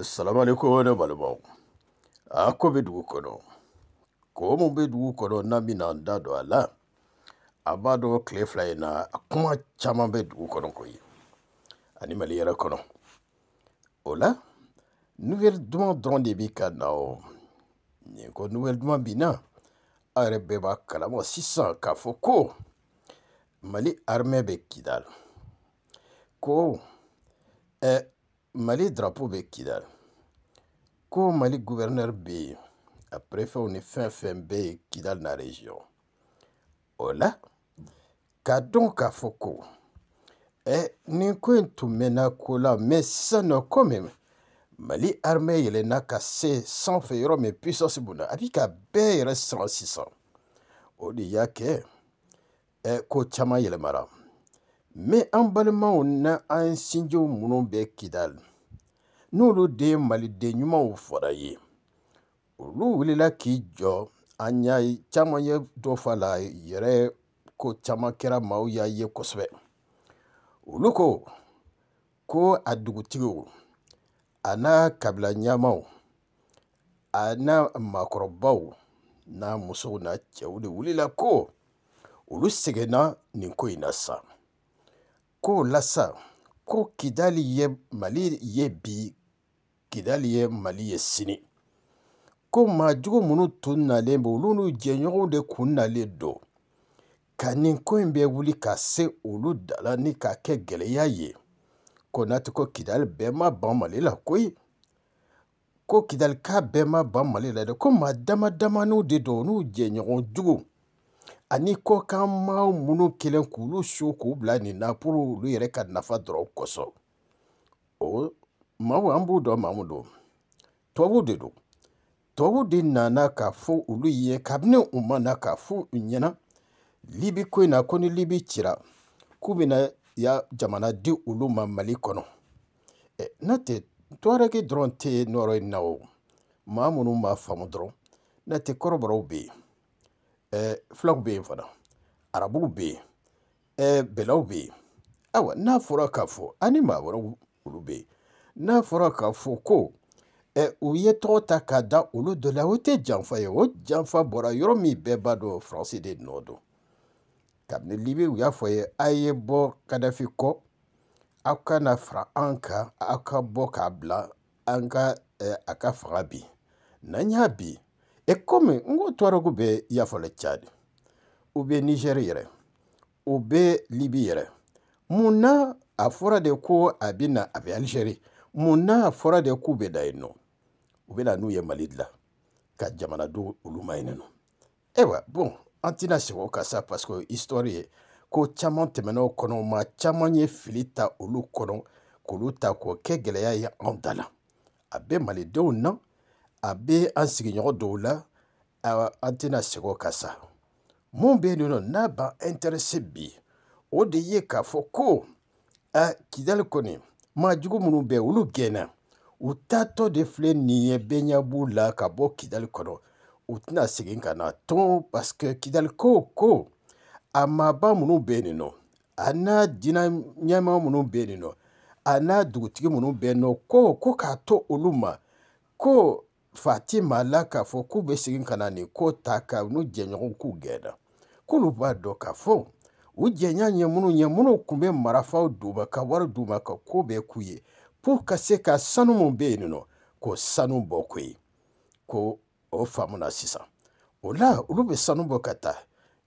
salamu alaikum ne balimaw a ko bɛ dugu kɔnɔ ko mun bɛ dugu kɔnɔ n'an bɛna n da don a la a b'a dɔn tile fila in na kuma caman bɛ dugu kɔnɔ koyi ani mali yɛrɛ kɔnɔ o la nouvelle duman dɔrɔn de bɛ ka na o nin ko nouvelle duman bɛ na a yɛrɛ bɛɛ b'a kalama sisan k'a fɔ ko mali armée bɛ kidal ko ɛɛ eh, mali darapo bɛ kidal ko mali guvɛrnɛr be yen a prefɛw ni fɛn fɛn bɛ yen kidal na region o la k'a dɔn k'a fɔ ko ɛ nin ko in tun mɛnna ko la mais sisan nɔ komi mali armɛ yɛlɛnna ka se sanfɛ yɔrɔ min puissance bonna a bi ka bɛɛ yɛrɛ sɔrɔ sisan o de y'a kɛ ɛ ko caman yɛlɛmara mɛ an balimaw na an sinjiw minnu bɛ kidali n'olu de ye maliden ɲumanw fɔra ye olu wulila k'i jɔ an y'a ye caman ye dɔ fa la yɛrɛ ko caman kɛra maaw y'a ye kosɛbɛ olu ko ko a dugutigiw a n'a kabila ɲɛmaw a n'a maakɔrɔbaw n'a musow n'a cɛw de wulila ko olu sɛgɛnna nin ko in na sa ko la sa ko kidali ye mali ye bi kidali ye mali ye sini ko maajugu minnu tun nalen bɛ olu n'u jɛɲɔgɔnw de kun nalen don ka nin ko in bɛ wuli ka se olu da la ni k'a kɛ gɛlɛya ye ko n'a tɛ ko kidali bɛɛ ma ban mali la koyi ko kidali k'a bɛɛ ma ban mali la dɛ ko maa dama damaniw de don n'u jɛɲɔgɔn jugu ani kɔkan maa minnu kelen k'olu su k'u bila nin na pour olu yɛrɛ ka nafa dɔrɔn kosɔn o maaw an b'u dɔn maa min don tubabuw de don tubabuw de nana k'a fɔ olu ye kabini u ma na k'a fɔ u ɲɛna libi ko in na ko ni libi cira k'u bɛna ya jamana di olu ma mali kɔnɔ ɛ n'a tɛ tɔɔrɔki dɔrɔn tɛ nɔrɔ in na o maa minnu b'a faamu dɔrɔn n'a tɛ kɔrɔbɔrɔw bɛ yen fulaw bɛ yen fana arabuw bɛ yen bɛlaw bɛ yen ayiwa n'a fɔra k'a fɔ ani maa wɛrɛw olu bɛ yen n'a fɔra k'a fɔ ko u ye tɔgɔ ta k'a da olu dɔ la o tɛ janfa ye o janfa bɔra yɔrɔ min bɛɛ b'a dɔn faransi de nɔ don kabini libi u y'a fɔ ye a ye bɔ kadafi kɔ aw kana fara an kan aw ka bɔ k'a bila an ka a ka fanga bi n'an y'a bi e komi n ko tuwarogu bɛ yafɔlɛ cadi u bɛ nizɛri yɛrɛ u bɛ libi yɛrɛ mun na a fɔra de ko a bɛ na a bɛ alizɛri mun na a fɔra de k'u bɛ da yen nɔ u bɛ na n'u ye mali dilan ka jamana do olu ma yen nɔ ayiwa bon an tɛna segin o kan sa parce que histoire ye ko caman tɛmɛna o kɔnɔ ma caman ye fili ta olu kɔnɔ k'olu ta k'o kɛ gɛlɛya ye anw da la a bɛ malidenw na a bɛ an sigiɲɔgɔn dɔw la an tɛna segin o kan sa mun bɛ yen nɔ n'a b'an ɛntɛrɛse bi o de ye k'a fɔ ko a kidali kɔni maa jugu minnu bɛ olu gɛnna u taatɔ de filɛ nin ye bɛɛ b'u la ka bɔ kidali kɔnɔ u tɛna segin ka na tɔn paseke kidali ko ko a maaba minnu bɛ yen nɔ a n'a diinɛ ɲɛmaa minnu bɛ yen nɔ a n'a dugutigi minnu bɛ yen nɔ ko ko k'a to olu ma ko fatima la k'a fɔ k'u bɛ segin ka na nin ko ta ka n'u jɛɲɔgɔn k'u gɛnna k'olu b'a dɔn k'a fɔ u jɛnya ye minnu ye minnu tun bɛ marafaw d'u ma ka wari d'u ma ka ko bɛɛ k'u ye pour ka se ka sanu min bɛ yen nɔ k'o sanu bɔ ko ye ko o faamuna sisan o la olu bɛ sanu bɔ ka taa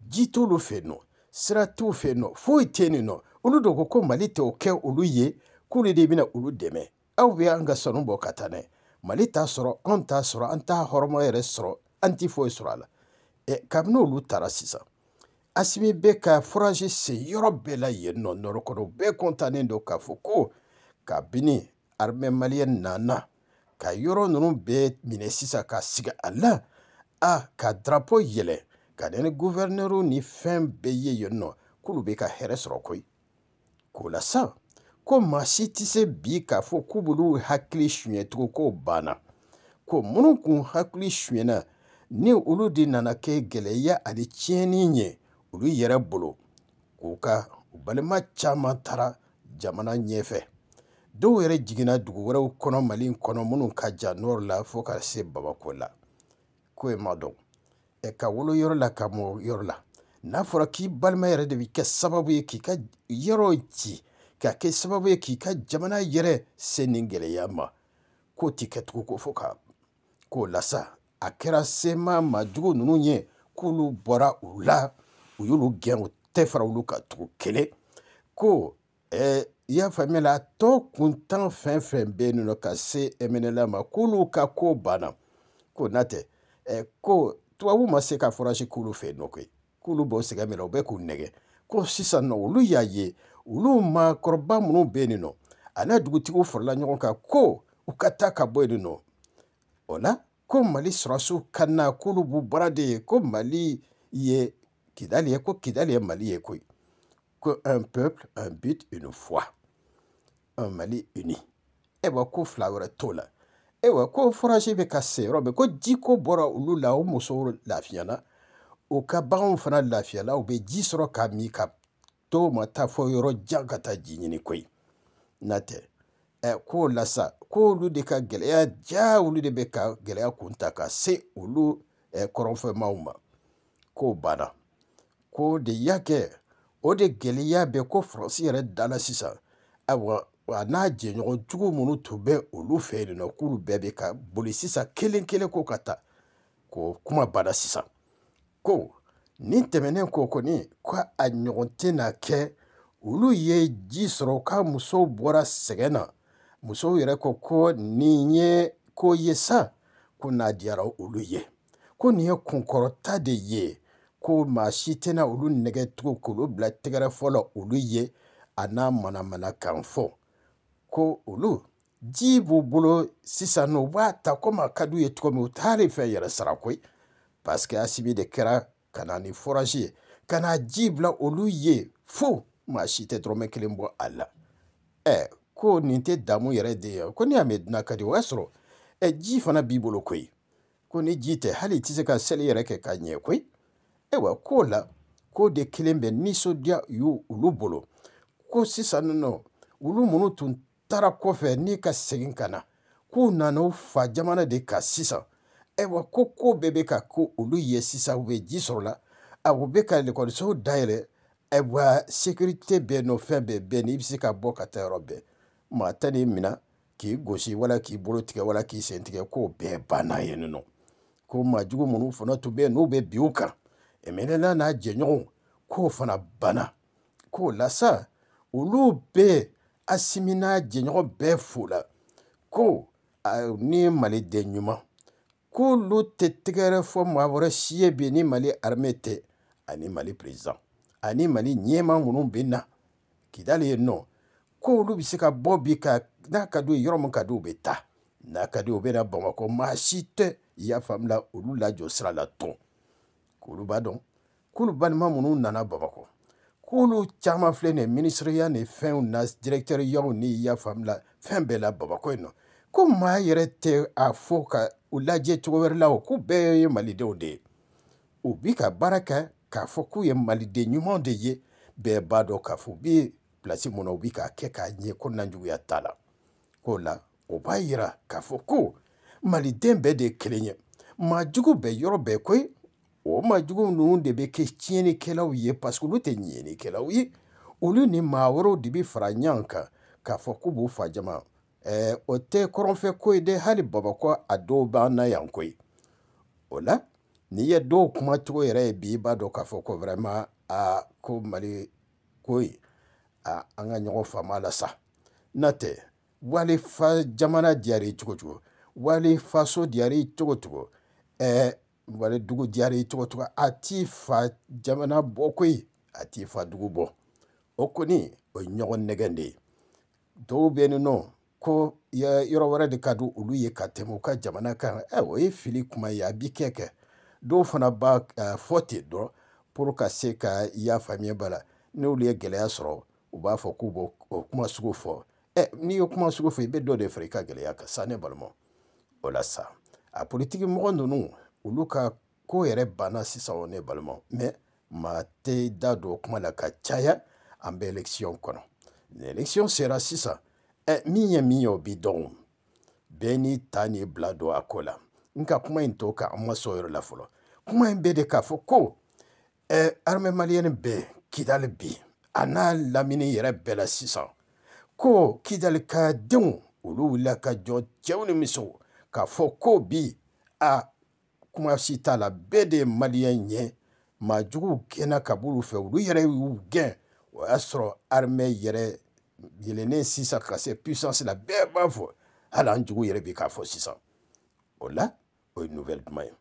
ji t'olu fɛ nɔ sira t'u fɛ yen nɔ foyi tɛ yen nɔ olu de ko ko mali tɛ o kɛ olu ye k'olu de bɛna olu dɛmɛ aw bɛ an ka sanu bɔ ka taa n'a ye mali t'a sɔrɔ anw t'a sɔrɔ an t'a hɔrɔma yɛrɛ sɔrɔ an ti foyi sɔrɔ a la ɛ kabi n'olu taara sisan asibi bɛ ka furazi sen yɔrɔ bɛɛ la yen nɔ nɔrɔkɔnɔ bɛɛ kɔntannen don k'a fɔ ko kabini armɛ maliyɛn nana ka yɔrɔ ninnu bɛɛ minɛ sisan ka sigi a la a ka darapo yɛlɛ ka na ni guvɛrinɛriw ni fɛn bɛɛ ye yen nɔ k'olu bɛ ka hɛrɛ sɔrɔ koyi k'o la sa ko maa si tɛ se bi k'a fɔ k'u b'olu hakili suɲɛcogo ko banna ko minnu kun hakili suɲɛna ni olu de nana kɛ gɛlɛya ani tiɲɛni ye olu yɛrɛ bolo k'u ka u balima caman taara jamana ɲɛfɛ dɔw yɛrɛ jiginna dugu wɛrɛw kɔnɔ mali kɔnɔ minnu ka jan nɔrɔ la fo ka se babako la ko e ma dɔn ɛ ka wolo yɔrɔ la ka mɔ yɔrɔ la n'a fɔra k'i balima yɛrɛ de bi kɛ sababu ye k'i ka yɔrɔ ci k'a kɛ sababu ye k'i ka jamana yɛrɛ se nin gɛlɛya ma k'o ti kɛtugu ko fɔ ka k'o lasa a kɛra sema majugu ninnu ye k'olu bɔra u la u y'olu gɛn u tɛ fara olu ka tugu kelen ko eh, i y'a faamuya la a tɔ kuntan fɛn fɛn bɛ yen nɔ ka se mnla ma k'olu ka ko banna ko na tɛ eh, ko tubabu ma se ka forasi k'olu fɛ yen nɔ koyi k'olu b'o sɛgɛn min na u bɛ k'u nɛgɛ ko sisan nɔ olu y'a ye olu maakɔrɔba minnu bɛ yen nɔ a n'a dugutigiw farala ɲɔgɔn kan ko u ka taa ka bɔ yen nɔ o la ko mali sɔrɔsiw ka na k'olu b'u baara de ye ko mali ye kidali ye ko kidali ye mali ye koyi ko un peuple un but une foi un mali uni eh ayiwa ko fila wɛrɛ t'o la eh ayiwa ko forage bɛ ka se yɔrɔ min ko jiko bɔra olu la o musow lafiyana u ka baganw fana lafiyala u bɛ ji sɔrɔ k'a min ka to ma taa fɔ yɔrɔ jan ka taa ji ɲini koyi n'a tɛ e, ɛ k'o la sa k'olu de ka gɛlɛya ja olu de bɛ ka gɛlɛya kun ta ka se olu ɛ e, kɔrɔnfɛmaw ma k'o banna ko de y'a kɛ o de gɛlɛya bɛ ko faransi yɛrɛ da la sisan ayiwa wa n'a jɛɲɔgɔn jugu minnu tun bɛ olu fɛ yen nɔ k'olu bɛɛ bɛ ka boli sisan kelen kelen ko ka taa ko kuma banna sisan ko Nin tɛmɛnen ko kɔni ko a ɲɔgɔn tɛna kɛ olu ye ji sɔrɔ ka musow bɔra sɛgɛn na musow yɛrɛ ko ko nin ye ko ye sa ko n'a diyara olu ye ko nin ye kunkɔrɔta de ye ko maa si tɛna olu nɛgɛcogo k'olu bila tɛgɛrɛ fɔlɔ olu ye a n'a manamana kan fɔ ko olu ji b'u bolo sisan nɔ u b'a ta komi a ka d'u ye cogo min u t'a fɛ yɛrɛ sara koyi asibi de kɛra ka na ni forazi ye ka na ji bila olu ye fo maa si tɛ dɔrɔmɛ kelen bɔ a la ɛ ko nin tɛ damu yɛrɛ de ye ko ni y'a mɛn dunan ka di o y'a sɔrɔ ɛ ji fana b'i bolo koyi ko ni ji tɛ hali i tɛ se ka seli yɛrɛ kɛ k'a ɲɛ koyi ayiwa k'o la k'o de kelen bɛ nisɔndiya y'o olu bolo ko sisan nɔ olu minnu tun taara kɔfɛ ni ka segin ka na k'u nana u fa jamana de kan sisan ayiwa koko ko bɛɛ bɛ ka ko olu ye sisan u bɛ ji sɔrɔ la a u bɛ ka lakɔlisow dayɛlɛ ayiwa sécurité bɛ nɔ fɛn bɛɛ bɛ n'i bɛ se ka bɔ ka taa yɔrɔ bɛɛ maa tɛ n'i minɛ k'i gosi wala k'i bolo tigɛ wala k'i sen tigɛ k'o bɛɛ banna yen nɔ ko maajugu minnu fana tun bɛ yen n'u bɛ bin u kan eminɛla n'a jɛɲɔgɔnw k'o fana banna k'o la sa olu bɛɛ asimi n'a jɛɲɔgɔn bɛɛ fo la ko ni maliden ɲuman k'olu tɛ tɛgɛrɛ fɔ maa wɛrɛ si ye bi ni mali arme tɛ ani mali president ani mali ɲɛma minnu bɛ na kidali yen nɔ k'olu bɛ se ka bɔ bi ka n'a ka d'u ye yɔrɔ min ka d'u bɛ taa n'a ka d'u ye u bɛ na bamakɔ maa si tɛ i y'a faamu la olu lajɔ sira la tɔn k'olu b'a dɔn k'olu balima minnu nana bamakɔ k'olu caman filɛ nin ye minisiriya ni fɛnw na directeur yɔrɔw ni i y'a faamu la fɛn bɛɛ la bamakɔ yen nɔ ko maa yɛrɛ tɛ a fɔ ka u lajɛ cogo wɛrɛ la o k'u bɛɛ ye malidenw de ye u bi ka baara kɛ k'a fɔ k'u ye maliden ɲumanw de ye bɛɛ b'a dɔn k'a fɔ u bɛ pilasi mun na u bɛ k'a kɛ k'a ɲɛ ko najuguya t'a la k'o la o b'a yira k'a fɔ ko maliden bɛɛ de ye kelen ye maa jugu bɛ yɔrɔ bɛɛ koyi o maa jugu ninnu de bɛ kɛ tiɲɛnikɛlaw ye paseke olu tɛ ɲɛnikɛlaw ye olu ni maa wɛrɛw de bɛ fara ɲɔgɔn kan k'a fɔ k'u b'u fa jama Eh, o tɛ kɔrɔnfɛ ko ye dɛ hali bamakɔ a dɔw b'an na yan koyi o la n'i ye dɔw kumacogo yɛrɛ ye bi i b'a dɔn k'a fɔ ko vraiment a ko mali ko ye a an ka ɲɔgɔn faama la sa n'a tɛ wali fa jamana diyara i cogo cogo wali faso diyara i cogo cogo ɛɛ eh, wali dugu diyara i cogo cogo a t'i fa jamana bɔ koyi a t'i fa dugu bɔ o kɔni o ye ɲɔgɔn nɛgɛn de ye dɔw bɛ yen nɔ ko yɔrɔ wɛrɛ de ka di olu ye ka tɛmɛ u ka jamana kan ɛ o ye fili kuma ye a bi kɛ kɛ dɔw fana b'a fɔ ten dɔrɔn pour ka se ka i y'a faamuya ba la n'olu ye gɛlɛya sɔrɔ u b'a fɔ k'u b'o kuma sugu fɔ ɛ n'i ye kuma sugu fɔ i bɛ dɔ de fara i ka gɛlɛya kan sa ne balimaw o la sa a politiki mɔgɔ ninnu olu ka ko yɛrɛ banna sisan o ne balimaw mɛ maa tɛ da don o kuma la ka caya an bɛ election kɔnɔ ni election sera sisan ɛ min ye min ye o bi dɔn bɛɛ n'i ta n'i bila don a ko la nka kuma in to kan an ma sɔn o yɔrɔ la fɔlɔ kuma in bɛɛ de k'a fɔ ko ɛ armée maliyɛnni bɛɛ kidali bi a n'a lamini yɛrɛ bɛɛ la sisan ko kidali ka denw olu wulila ka jɔ cɛw ni musow k'a fɔ ko bi a kuma si t'a la bɛɛ de ye maliyɛn ye maa juguw gɛnna ka b'olu fɛ olu yɛrɛ y'u gɛn o y'a sɔrɔ armée yɛrɛ yɛlɛnnen sisan ka se puissance la bɛɛ b'a fɔ hali an jugu yɛrɛ bi k'a fɔ sisan o la o ye nouvelle duman ye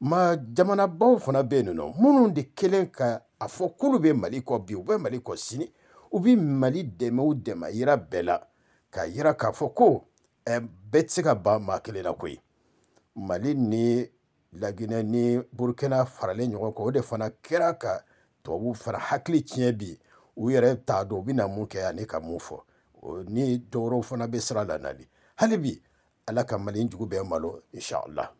ma jamanabaw fana bɛ yen nɔ minnu de kelen ka a fɔ k'olu bɛ mali kɔ bi u bɛ mali kɔ sini u bɛ mali dɛmɛ o dɛmɛ yira bɛɛ la k'a yira k'a fɔ ko ɛ bɛɛ tɛ se ka ban maa kelen na koyi mali ni laginɛ ni burukina faralen ɲɔgɔn kan o de fana kɛra ka tubabuw fana hakili tiɲɛ bi u yɛrɛ t'a dɔn u bɛna mun kɛ ani ka mun fɔ ni dɔwɛrɛw fana bɛ sira la nali hali bi ala ka mali jugu bɛɛ malo inshallah